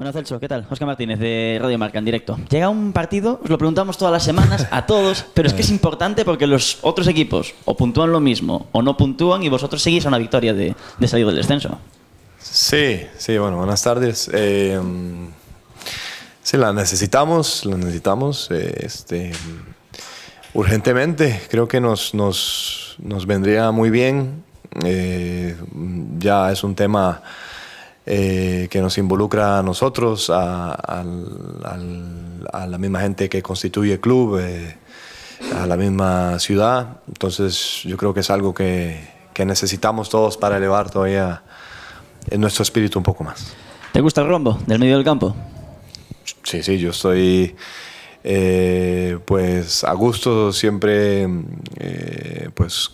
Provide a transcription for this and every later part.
Bueno, Celso, ¿qué tal? Oscar Martínez de Radio Marca en directo. Llega un partido, os lo preguntamos todas las semanas a todos, pero es que es eh. importante porque los otros equipos o puntúan lo mismo o no puntúan y vosotros seguís a una victoria de, de salir del descenso. Sí, sí, bueno, buenas tardes. Eh, sí, la necesitamos, la necesitamos eh, este, urgentemente. Creo que nos, vendría muy bien. ya es un tema eh, que nos involucra a nosotros, a, la misma gente que constituye el club, eh, a la misma ciudad. Entonces yo creo que es algo que, necesitamos todos para elevar todavía eh, nuestro espíritu un poco más. ¿Te gusta el rombo del medio del campo? Sí, sí, yo estoy pues a gusto siempre, pues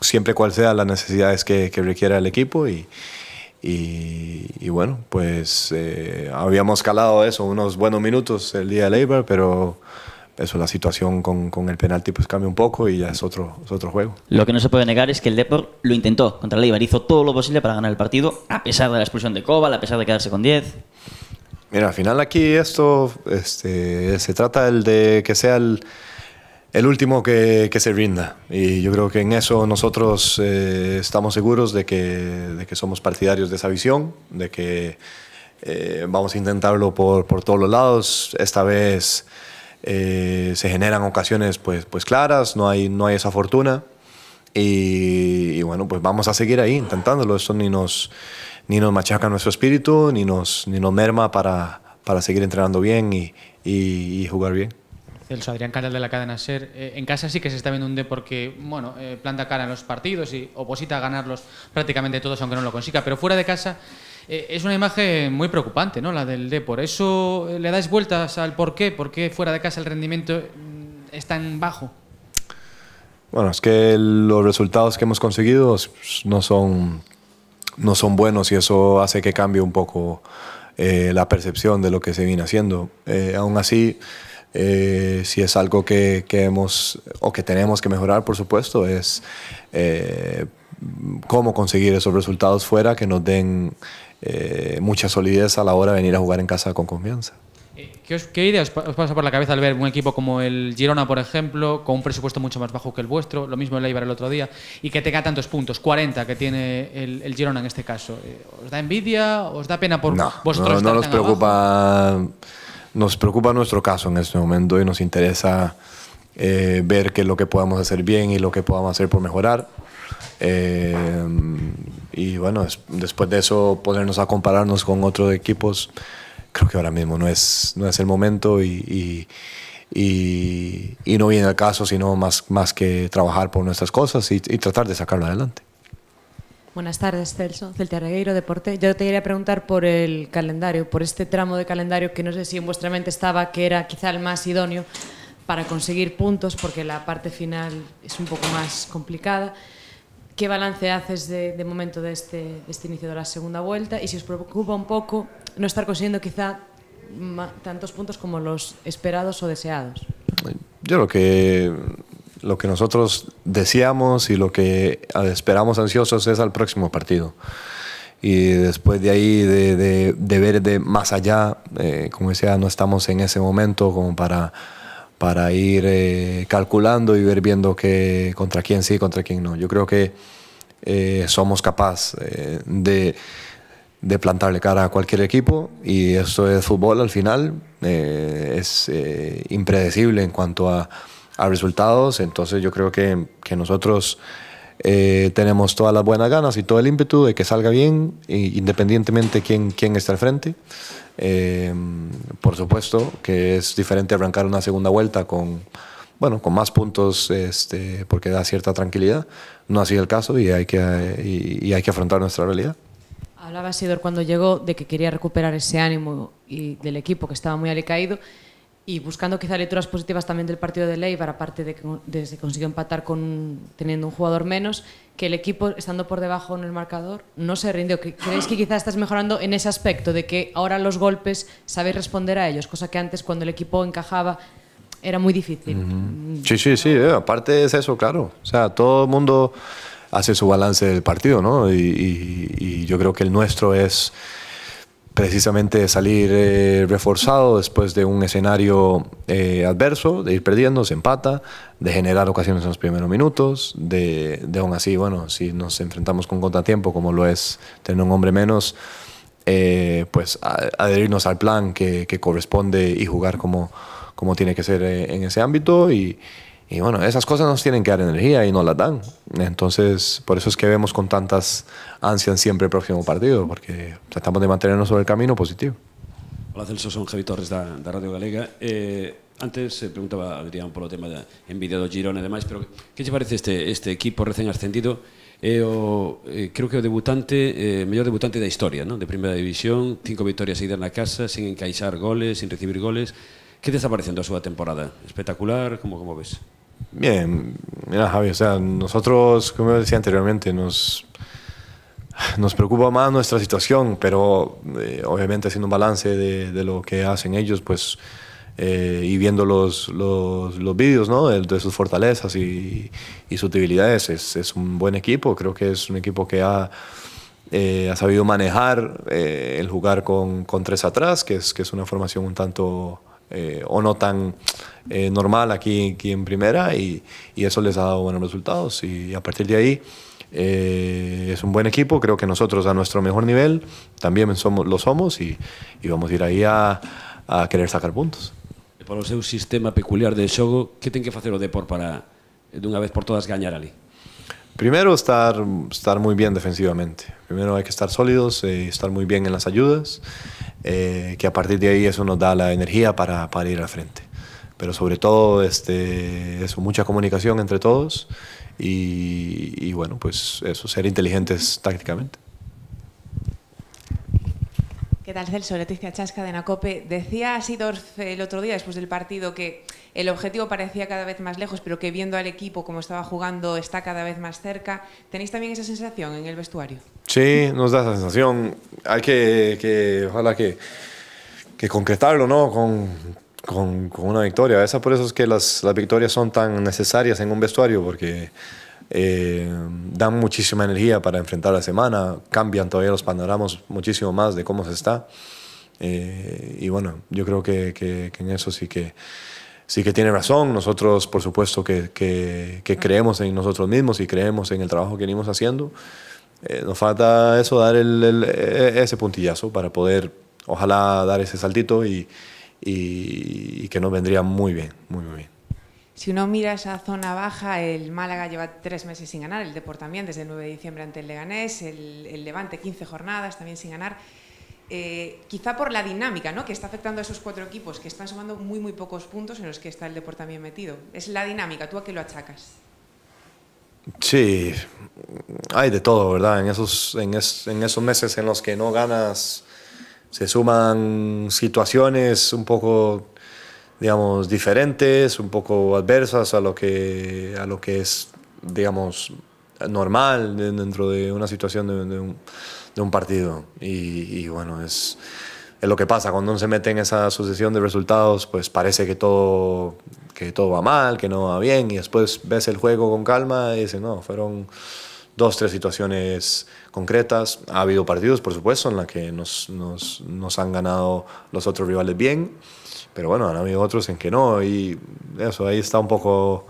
siempre cual sea las necesidades que, que requiera el equipo y, y, bueno, pues eh, habíamos calado eso, unos buenos minutos el día de labor pero eso, la situación con, con, el penalti pues cambia un poco y ya es otro, otro juego. Lo que no se puede negar es que el Depor lo intentó contra el hizo todo lo posible para ganar el partido, a pesar de la expulsión de Cobal, a pesar de quedarse con 10. Mira, al final aquí esto este, se trata el de que sea el el último que, se rinda. Y yo creo que en eso nosotros eh, estamos seguros de que, somos partidarios de esa visión, de que eh, vamos a intentarlo por, todos los lados. Esta vez eh, se generan ocasiones pues, pues claras, no hay, no hay esa fortuna. Y, bueno, pues vamos a seguir ahí intentándolo. Eso ni nos, ni nos machaca nuestro espíritu, ni nos, ni nos merma para, seguir entrenando bien y jugar bien. El Adrián Canal de la cadena SER. Eh, en casa sí que se está viendo un Depor que bueno, eh, planta cara en los partidos y oposita a ganarlos prácticamente todos, aunque no lo consiga. Pero fuera de casa eh, es una imagen muy preocupante, ¿no? La del Por ¿Eso le dais vueltas al por qué? ¿Por qué fuera de casa el rendimiento mm, es tan bajo? Bueno, es que los resultados que hemos conseguido pues, no son, no son buenos y eso hace que cambie un poco la percepción de lo que se viene haciendo. aún así eh, si es algo que, que, hemos o que tenemos que mejorar, por supuesto, es eh, cómo conseguir esos resultados fuera que nos den eh, mucha solidez a la hora de venir a jugar en casa con confianza. ¿Qué, idea os, pasa por la cabeza al ver un equipo como el Girona, por ejemplo, con un presupuesto mucho más bajo que el vuestro, lo mismo el Eibar el otro día, y que tenga tantos puntos, 40 que tiene el, Girona en este caso? ¿Os da envidia? ¿Os da pena por no, vosotros? No, no nos preocupa nos preocupa nuestro caso en este momento y nos interesa eh, ver qué es lo que podamos hacer bien y lo que podamos hacer por mejorar. Eh, y bueno, después de eso ponernos a compararnos con otros equipos, creo que ahora mismo no es, no es el momento y, no viene al caso, sino más, más que trabajar por nuestras cosas y, y tratar de sacarlo adelante. Buenas tardes, Celso, Celta Regueiro, Deporte. Yo te quería preguntar por el calendario, por este tramo de calendario que no sé si en vuestra mente estaba que era quizá el más idóneo para conseguir puntos, porque la parte final es un poco más complicada. ¿Qué balance haces de, momento de este, de este inicio de la segunda vuelta? Y si os preocupa un poco no estar consiguiendo quizá tantos puntos como los esperados o deseados. Yo lo que lo que nosotros deseamos y lo que ah, esperamos ansiosos es al próximo partido. Y después de ahí, de, ver de más allá, eh, como decía, no estamos en ese momento como para, para ir eh, calculando y ver viendo que, contra quién sí, contra quién no. Yo creo que eh, somos capaces de de plantarle cara a cualquier equipo y eso es fútbol al final, es impredecible en cuanto a a resultados. Entonces yo creo que, que nosotros eh, tenemos todas las buenas ganas y todo el ímpetu de que salga bien, independientemente quién, quién está al frente. Em, por supuesto que es diferente arrancar una segunda vuelta con, bueno, con más puntos este, porque da cierta tranquilidad. No ha sido el caso y hay que, y, hay que afrontar nuestra realidad. Hablaba Sidor cuando llegó de que quería recuperar ese ánimo y del equipo que estaba muy alicaído y buscando quizá lecturas positivas también del partido de Leibar, aparte de que se consiguió empatar con, teniendo un jugador menos, que el equipo, estando por debajo en el marcador, no se rindió. ¿Creéis que quizá estás mejorando en ese aspecto, de que ahora los golpes sabéis responder a ellos, cosa que antes cuando el equipo encajaba era muy difícil? Mm. Sí, sí, sí, eh, aparte es eso, claro. O sea, todo el mundo hace su balance del partido, ¿no? Y, y yo creo que el nuestro es precisamente salir eh, reforzado después de un escenario eh, adverso, de ir perdiendo, se empata, de generar ocasiones en los primeros minutos, de, aún así, bueno, si nos enfrentamos con contratiempo, como lo es tener un hombre menos, eh, pues adherirnos al plan que, que, corresponde y jugar como, como tiene que ser en ese ámbito y, y bueno, esas cosas nos tienen que dar energía y nos la dan. Entonces, por eso es que vemos con tantas ansias siempre el próximo partido, porque tratamos de mantenernos sobre el camino positivo. Hola Celso, son Javi Torres de Radio Galega. Eh, antes se preguntaba Adrián el tema de envidia de Girona y e demás, pero ¿qué te parece este, este equipo recién ascendido? Eh, creo que el debutante, eh, mejor debutante la historia, de primera división, cinco victorias seguidas la casa, sin encaixar goles, sin recibir goles. ¿Qué te está pareciendo a su temporada? Espectacular, ¿Cómo como ves? Bien, mira Javi, o sea, nosotros, como decía anteriormente, nos, nos preocupa más nuestra situación, pero eh, obviamente haciendo un balance de, lo que hacen ellos, pues, eh, y viendo los, los, vídeos, ¿no? De, sus fortalezas y, sus debilidades, es, un buen equipo, creo que es un equipo que ha, eh, sabido manejar el jugar con, tres atrás, que es, que es una formación un tanto eh, o no tan eh, normal aquí, aquí, en primera y, y, eso les ha dado buenos resultados y a partir de ahí eh, es un buen equipo, creo que nosotros a nuestro mejor nivel también somos, lo somos y, y vamos a ir ahí a, a querer sacar puntos. para ser un sistema peculiar de juego qué tiene que hacer o para para una vez por todas gañar ali? Primero, estar, estar muy bien defensivamente. Primero hay que estar sólidos, y e estar muy bien en las ayudas. Eh, que a partir de ahí eso nos da la energía para, para ir al frente. Pero sobre todo, este, eso, mucha comunicación entre todos y, bueno, pues eso, ser inteligentes tácticamente. ¿Qué tal, Celso? Leticia Chasca de Nacope. Decía Sidorf el otro día, después del partido, que el objetivo parecía cada vez más lejos, pero que viendo al equipo como estaba jugando está cada vez más cerca. ¿Tenéis también esa sensación en el vestuario? Sí, nos da esa sensación. Hay que, que ojalá que, que, concretarlo, ¿no? Con, con, con, una victoria. Esa por eso es que las, las victorias son tan necesarias en un vestuario, porque... Eh, dan muchísima energía para enfrentar la semana, cambian todavía los panoramas muchísimo más de cómo se está. Eh, y bueno, yo creo que, que, que, en eso sí que Sí que tiene razón, nosotros por supuesto que, creemos en nosotros mismos y creemos en el trabajo que venimos haciendo. Eh, nos falta eso, dar e, e, ese puntillazo para poder, ojalá, dar ese saltito y, que nos vendría muy bien, muy, muy bien. Si uno mira esa zona baja, el Málaga lleva tres meses sin ganar, el Deport también desde el 9 de diciembre ante el Leganés, el, el Levante 15 jornadas también sin ganar. Eh, quizá por la dinámica ¿no? que está afectando a esos cuatro equipos que están sumando muy, muy pocos puntos en los que está el deporte también metido. Es la dinámica, ¿tú a qué lo achacas? Sí, hay de todo, ¿verdad? En esos, en, esos meses en los que no ganas, se suman situaciones un poco, digamos, diferentes, un poco adversas a lo que, a lo que es, digamos, normal dentro de una situación de un de un partido. Y, bueno, es, es, lo que pasa. Cuando uno se mete en esa sucesión de resultados, pues parece que todo, que todo va mal, que no va bien. Y después ves el juego con calma y dices, no, fueron dos, tres situaciones concretas. Ha habido partidos, por supuesto, en los que nos, han ganado los otros rivales bien, pero bueno, han habido otros en que no, y eso, ahí está un poco,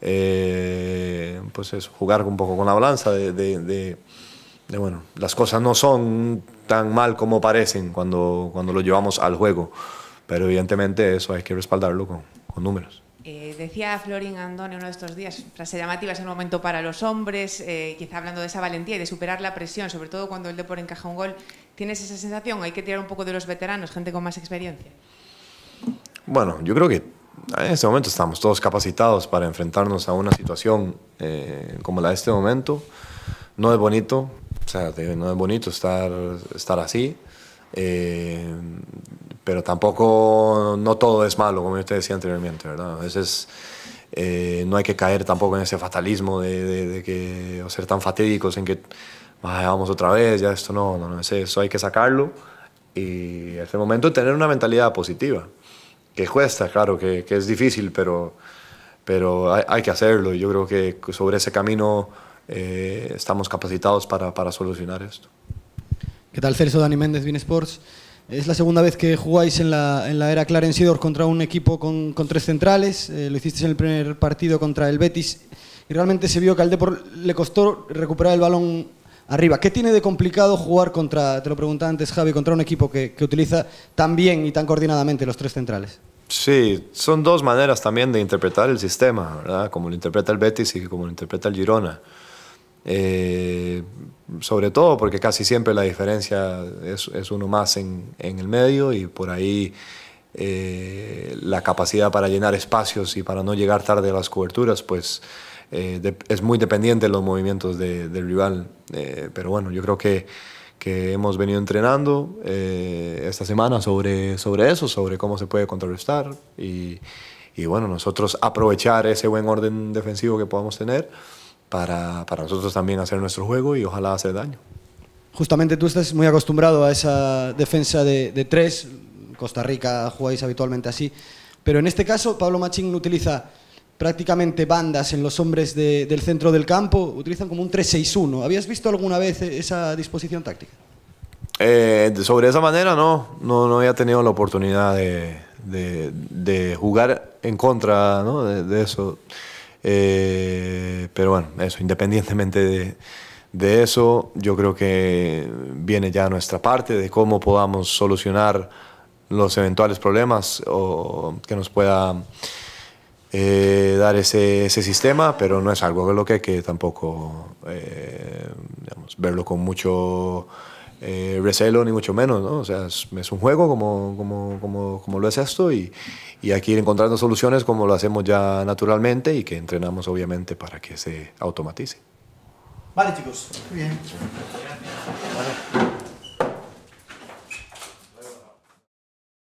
eh, pues eso, jugar un poco con la balanza de, bueno, las cosas no son tan mal como parecen cuando, cuando lo llevamos al juego, pero evidentemente eso hay que respaldarlo con, con números. Eh, decía Florin Andone uno de estos días, frase llamativa es el momento para los hombres, eh, quizá hablando de esa valentía y de superar la presión, sobre todo cuando el deporte encaja un gol. ¿Tienes esa sensación? ¿Hay que tirar un poco de los veteranos, gente con más experiencia? Bueno, yo creo que en este momento estamos todos capacitados para enfrentarnos a una situación eh, como la de este momento. No es bonito, no es bonito estar, estar así, eh, pero tampoco, no todo es malo, como usted decía anteriormente, ¿verdad? A veces eh, no hay que caer tampoco en ese fatalismo de, de, que, o ser tan fatídicos en que ah, vamos otra vez, ya esto no, no, no es eso, hay que sacarlo y en ese momento tener una mentalidad positiva, que cuesta, claro, que, que es difícil, pero, pero hay, hay que hacerlo yo creo que sobre ese camino eh, estamos capacitados para, para, solucionar esto. ¿Qué tal, Celso? Dani Méndez, Bin Sports. Es la segunda vez que jugáis en la, en la era Clarencedor contra un equipo con, con tres centrales. Eh, lo hicisteis en el primer partido contra el Betis. Y realmente se vio que al Depor le costó recuperar el balón arriba. ¿Qué tiene de complicado jugar contra, te lo preguntaba antes Javi, contra un equipo que, que utiliza tan bien y tan coordinadamente los tres centrales? Sí, son dos maneras también de interpretar el sistema, ¿verdad? Como lo interpreta el Betis y como lo interpreta el Girona. Eh, sobre todo porque casi siempre la diferencia es, uno más en, el medio y por ahí eh, la capacidad para llenar espacios y para no llegar tarde a las coberturas, pues eh, es muy dependiente de los movimientos del rival. pero bueno, yo creo que, que hemos venido entrenando esta semana sobre, eso, sobre cómo se puede contrarrestar y bueno, nosotros aprovechar ese buen orden defensivo que podamos tener para, para nosotros también hacer nuestro juego y ojalá hacer daño. Justamente tú estás muy acostumbrado a esa defensa de, de tres, Costa Rica jugáis habitualmente así, pero en este caso Pablo Machín utiliza prácticamente bandas en los hombres del centro del campo, utilizan como un 3-6-1. ¿Habías visto alguna vez esa disposición táctica? Eh, sobre esa manera no, no, no había tenido la oportunidad de, de, jugar en contra ¿no? de, eso. Eh, pero bueno, eso, independientemente de, eso, yo creo que viene ya nuestra parte de cómo podamos solucionar los eventuales problemas o que nos pueda eh, dar ese, sistema, pero no es algo que lo que que tampoco eh, verlo con mucho eh, recelo, ni mucho menos, ¿no? O sea, es, es un juego como, como, como, lo es esto y, y ir encontrando soluciones como lo hacemos ya naturalmente y que entrenamos obviamente para que se automatice. Vale, chicos. Bien.